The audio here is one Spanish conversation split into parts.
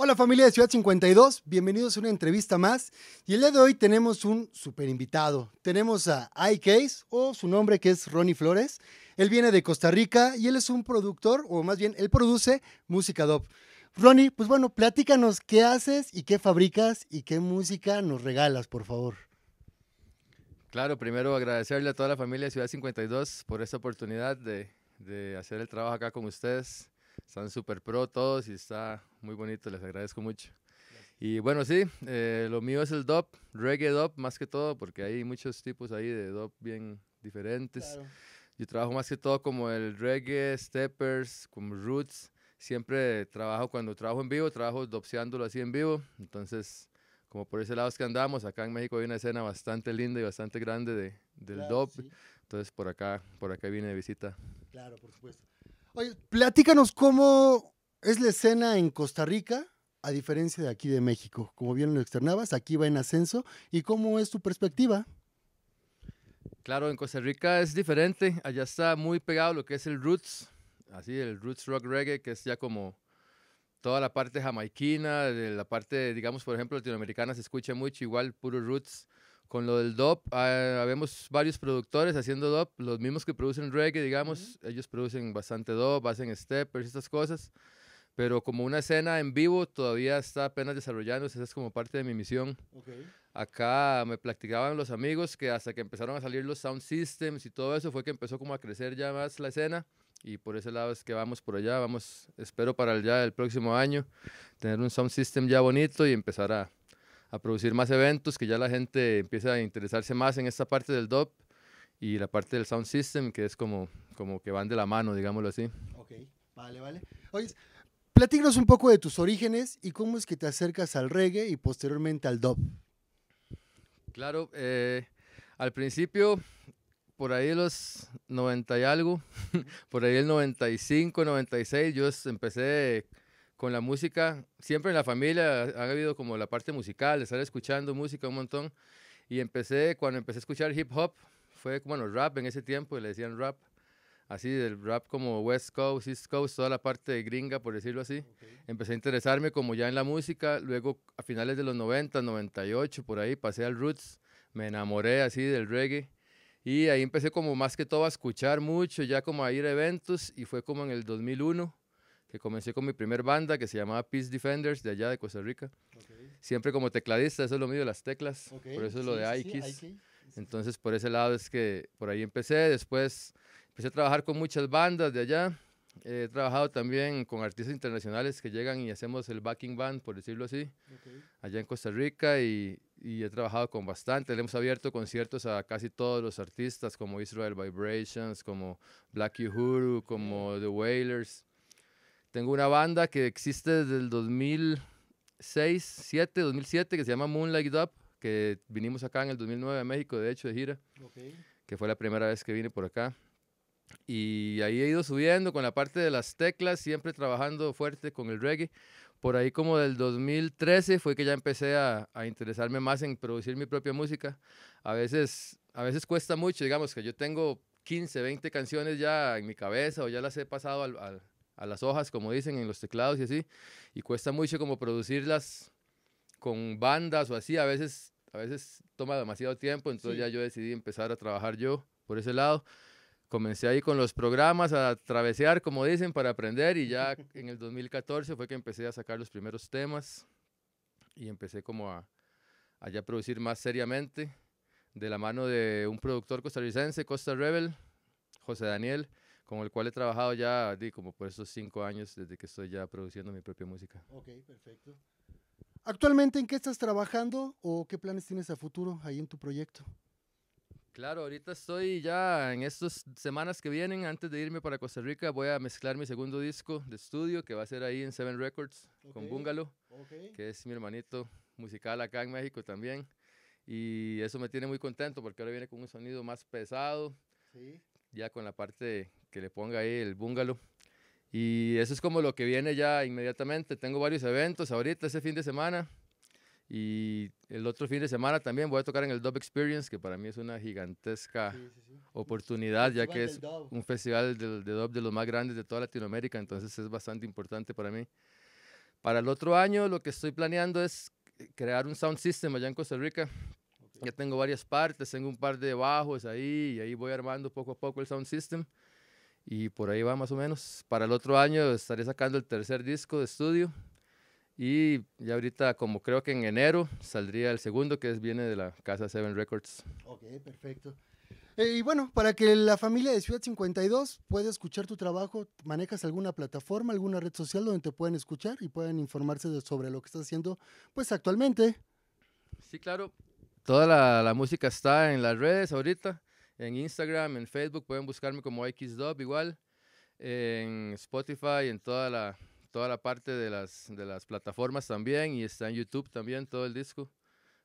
Hola familia de Ciudad 52, bienvenidos a una entrevista más. Y el día de hoy tenemos un super invitado. Tenemos a iCase, o su nombre que es Ronnie Flores. Él viene de Costa Rica y él es un productor, o más bien, él produce música dop. Ronnie, pues bueno, platícanos qué haces y qué fabricas y qué música nos regalas, por favor. Claro, primero agradecerle a toda la familia de Ciudad 52 por esta oportunidad de, de hacer el trabajo acá con ustedes. Están súper pro todos y está muy bonito, les agradezco mucho. Y bueno, sí, eh, lo mío es el dub, reggae dub más que todo, porque hay muchos tipos ahí de dub bien diferentes. Yo trabajo más que todo como el reggae, steppers, como roots. Siempre trabajo, cuando trabajo en vivo, trabajo dopseándolo así en vivo. Entonces, como por ese lado es que andamos. Acá en México hay una escena bastante linda y bastante grande de, del Entonces por acá, por acá viene de visita. Claro, por supuesto. Oye, platícanos cómo es la escena en Costa Rica, a diferencia de aquí de México. Como bien lo externabas, aquí va en ascenso. ¿Y cómo es tu perspectiva? Claro, en Costa Rica es diferente. Allá está muy pegado lo que es el roots, así el roots rock reggae, que es ya como toda la parte jamaiquina, de la parte, digamos, por ejemplo, latinoamericana se escucha mucho, igual puro roots. Con lo del dop, vemos ah, varios productores haciendo dop, los mismos que producen reggae, digamos, ellos producen bastante dop, hacen steppers y estas cosas, pero como una escena en vivo todavía está apenas desarrollándose, esa es como parte de mi misión. Acá me platicaban los amigos que hasta que empezaron a salir los sound systems y todo eso fue que empezó como a crecer ya más la escena y por ese lado es que vamos por allá, vamos, espero para el ya el próximo año tener un sound system ya bonito y empezar a, producir más eventos, que ya la gente empiece a interesarse más en esta parte del DOP y la parte del sound system, que es como, como que van de la mano, digámoslo así. Ok, vale, vale. Oye, platícanos un poco de tus orígenes y cómo es que te acercas al reggae y posteriormente al DOP. Claro, eh, al principio por ahí los 90 y algo, por ahí el 95, 96, yo empecé con la música, siempre en la familia ha habido como la parte musical, estar escuchando música un montón, y empecé, cuando empecé a escuchar hip hop, fue, bueno, rap en ese tiempo, le decían rap, así del rap como West Coast, East Coast, toda la parte gringa, por decirlo así. Empecé a interesarme como ya en la música, luego a finales de los 90, 98, por ahí pasé al roots, me enamoré así del reggae y ahí empecé como más que todo a escuchar mucho, ya como a ir a eventos y fue como en el 2001 que comencé con mi primer banda que se llamaba Peace Defenders de allá de Costa Rica. Siempre como tecladista, eso es lo mío de las teclas, por eso es lo de IKIS. Entonces por ese lado es que por ahí empecé, después empecé a trabajar con muchas bandas de allá. He trabajado también con artistas internacionales que llegan y hacemos el backing band, por decirlo así, allá en Costa Rica y, y he trabajado con bastante. Le hemos abierto conciertos a casi todos los artistas, como Israel Vibrations, como Black Uhuru, como The Wailers. Tengo una banda que existe desde el 2006, 2007, que se llama Moonlight Up, que vinimos acá en el 2009 a México, de hecho, de gira, que fue la primera vez que vine por acá. Y ahí he ido subiendo con la parte de las teclas, siempre trabajando fuerte con el reggae por ahí como del 2013 fue que ya empecé a, a, interesarme más en producir mi propia música. A veces, a veces cuesta mucho, digamos que yo tengo 15, 20 canciones ya en mi cabeza o ya las he pasado al, al, a las hojas, como dicen, en los teclados y así, y cuesta mucho como producirlas con bandas o así, a veces, a veces toma demasiado tiempo, entonces ya yo decidí empezar a trabajar yo por ese lado comencé ahí con los programas a travesear, como dicen, para aprender y ya en el 2014 fue que empecé a sacar los primeros temas y empecé como a, ya producir más seriamente de la mano de un productor costarricense, Costa Rebel, José Daniel, con el cual he trabajado ya como por esos cinco años desde que estoy ya produciendo mi propia música. Ok, perfecto. ¿Actualmente en qué estás trabajando o qué planes tienes a futuro ahí en tu proyecto? Claro, ahorita estoy ya en estas semanas que vienen, antes de irme para Costa Rica, voy a mezclar mi segundo disco de estudio que va a ser ahí en Seven Records con Bungalow, que es mi hermanito musical acá en México también. Y eso me tiene muy contento porque ahora viene con un sonido más pesado, ya con la parte que le ponga ahí el Bungalow. Y eso es como lo que viene ya inmediatamente. Tengo varios eventos ahorita, ese fin de semana. Y el otro fin de semana también voy a tocar en el Dub Experience, que para mí es una gigantesca oportunidad, ya que es un festival de, de, Dub de los más grandes de toda Latinoamérica, entonces es bastante importante para mí. Para el otro año lo que estoy planeando es crear un sound system allá en Costa Rica. Ya tengo varias partes, tengo un par de bajos ahí y ahí voy armando poco a poco el sound system. Y por ahí va más o menos. Para el otro año estaré sacando el tercer disco de estudio y ya ahorita, como creo que en enero, saldría el segundo, que es, viene de la casa Seven Records. Ok, perfecto. Eh, y bueno, para que la familia de Ciudad 52 pueda escuchar tu trabajo, ¿manejas alguna plataforma, alguna red social donde te pueden escuchar y puedan informarse sobre lo que estás haciendo pues actualmente? Sí, claro. Toda la, música está en las redes ahorita, en Instagram, en Facebook, pueden buscarme como XDub igual, en Spotify, en toda la toda la parte de las, de las plataformas también y está en YouTube también todo el disco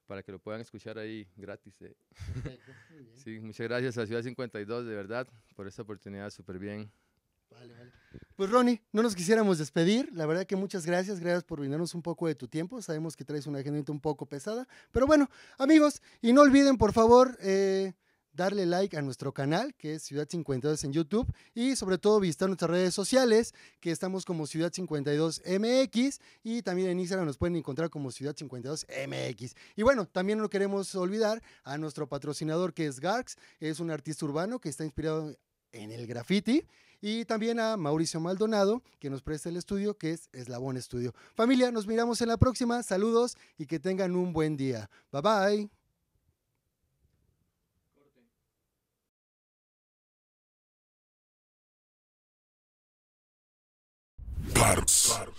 para que lo puedan escuchar ahí gratis. Eh. sí, muchas gracias a Ciudad 52, de verdad, por esta oportunidad, súper bien. Vale, vale. Pues Ronnie, no nos quisiéramos despedir. La verdad que muchas gracias, gracias por brindarnos un poco de tu tiempo. Sabemos que traes una agenda un poco pesada, pero bueno, amigos, y no olviden, por favor, eh, darle like a nuestro canal, que es Ciudad 52 en YouTube, y sobre todo visitar nuestras redes sociales, que estamos como Ciudad 52MX, y también en Instagram nos pueden encontrar como Ciudad 52MX. Y bueno, también no queremos olvidar a nuestro patrocinador, que es Garx, es un artista urbano que está inspirado en el graffiti, y también a Mauricio Maldonado, que nos presta el estudio, que es Eslabón Estudio. Familia, nos miramos en la próxima, saludos y que tengan un buen día. Bye bye. Claro. claro.